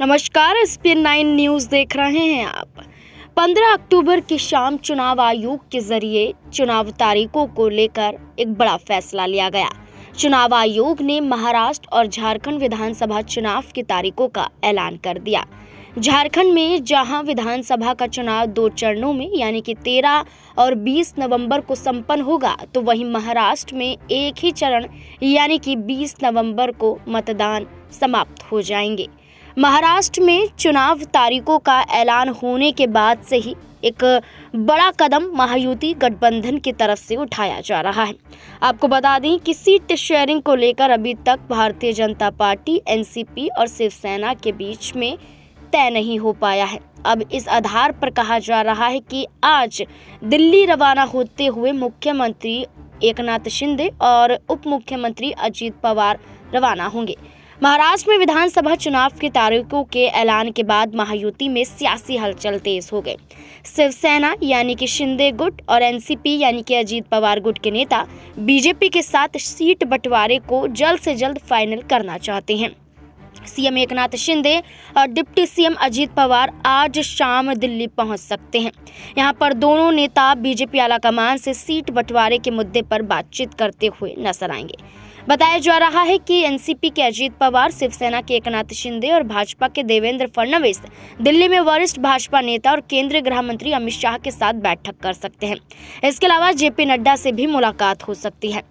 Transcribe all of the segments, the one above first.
नमस्कार spin nine news देख रहे हैं आप 15 अक्टूबर की शाम चुनाव आयोग के जरिए चुनाव तारीखों को लेकर एक बड़ा फैसला लिया गया चुनाव आयोग ने महाराष्ट्र और झारखंड विधानसभा चुनाव की तारीखों का ऐलान कर दिया झारखंड में जहां विधानसभा का चुनाव दो चरणों में यानी कि 13 और 20 नवंबर को संपन्न होगा तो वहीं महाराष्ट्र में एक ही चरण यानी कि 20 नवंबर को मतदान समाप्त हो जाएंगे महाराष्ट्र में चुनाव तारीखों का ऐलान होने के बाद से ही एक बड़ा कदम महायुति गठबंधन की तरफ से उठाया जा रहा है आपको बता दें कि सीट शेयरिंग को लेकर अभी तक भारतीय जनता पार्टी एनसीपी और शिवसेना के बीच में तय नहीं हो पाया है अब इस आधार पर कहा जा रहा है कि आज दिल्ली रवाना होते हुए मुख्यमंत्री एकनाथ शिंदे और उप मुख्यमंत्री अजीत पवार रवाना होंगे महाराष्ट्र में विधानसभा चुनाव की तारीखों के ऐलान के बाद महायुति में सियासी हलचल तेज हो गई शिवसेना यानी कि शिंदे गुट और एनसीपी यानी कि अजीत पवार गुट के नेता बीजेपी के साथ सीट बंटवारे को जल्द से जल्द फाइनल करना चाहते हैं सीएम एकनाथ शिंदे और डिप्टी सीएम अजीत पवार आज शाम दिल्ली पहुंच सकते हैं यहां पर दोनों नेता बीजेपी आलाकमान से सीट बंटवारे के मुद्दे पर बातचीत करते हुए नजर आएंगे बताया जा रहा है कि एनसीपी के अजीत पवार शिवसेना के एकनाथ शिंदे और भाजपा के देवेंद्र फडणवीस दिल्ली में वरिष्ठ भाजपा नेता और केंद्रीय गृह मंत्री अमित शाह के साथ बैठक कर सकते हैं इसके अलावा जेपी नड्डा से भी मुलाकात हो सकती है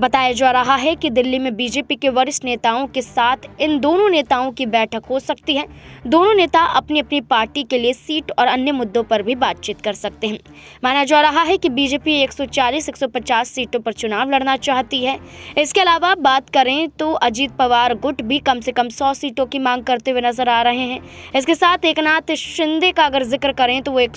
बताया जा रहा है कि दिल्ली में बीजेपी के वरिष्ठ नेताओं के साथ इन दोनों नेताओं की बैठक हो सकती है दोनों नेता अपनी अपनी पार्टी के लिए सीट और अन्य मुद्दों पर भी बातचीत कर सकते हैं माना जा रहा है कि बीजेपी 140-150 सीटों पर चुनाव लड़ना चाहती है इसके अलावा बात करें तो अजीत पवार गुट भी कम से कम सौ सीटों की मांग करते हुए नजर आ रहे हैं इसके साथ एक शिंदे का अगर जिक्र करें तो वो एक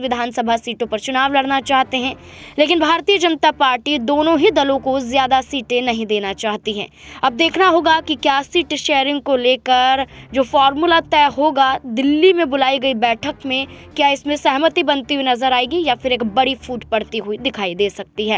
विधानसभा सीटों पर चुनाव लड़ना चाहते हैं लेकिन भारतीय जनता पार्टी दोनों ही दलों को को ज़्यादा सीटें नहीं देना चाहती हैं अब देखना होगा कि क्या सीट शेयरिंग को लेकर जो फॉर्मूला तय होगा दिल्ली में बुलाई गई बैठक में क्या इसमें सहमति बनती हुई नजर आएगी या फिर एक बड़ी फूट पड़ती हुई दिखाई दे सकती है